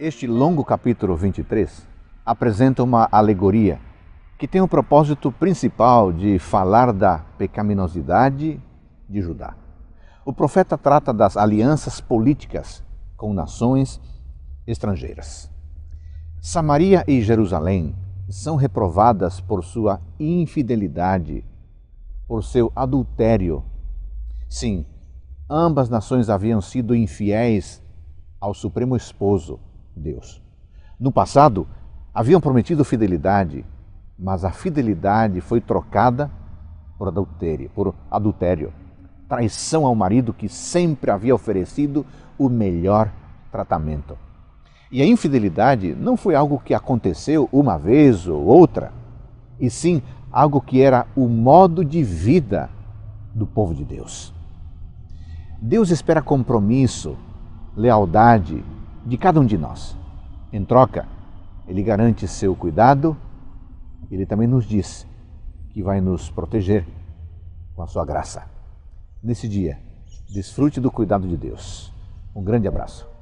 Este longo capítulo 23 apresenta uma alegoria que tem o propósito principal de falar da pecaminosidade de Judá. O profeta trata das alianças políticas com nações estrangeiras. Samaria e Jerusalém são reprovadas por sua infidelidade, por seu adultério. Sim, ambas nações haviam sido infiéis ao Supremo Esposo, Deus. No passado, haviam prometido fidelidade, mas a fidelidade foi trocada por adultério, por adultério, traição ao marido que sempre havia oferecido o melhor tratamento. E a infidelidade não foi algo que aconteceu uma vez ou outra, e sim algo que era o modo de vida do povo de Deus. Deus espera compromisso, lealdade de cada um de nós. Em troca, Ele garante seu cuidado, Ele também nos diz que vai nos proteger com a sua graça. Nesse dia, desfrute do cuidado de Deus. Um grande abraço.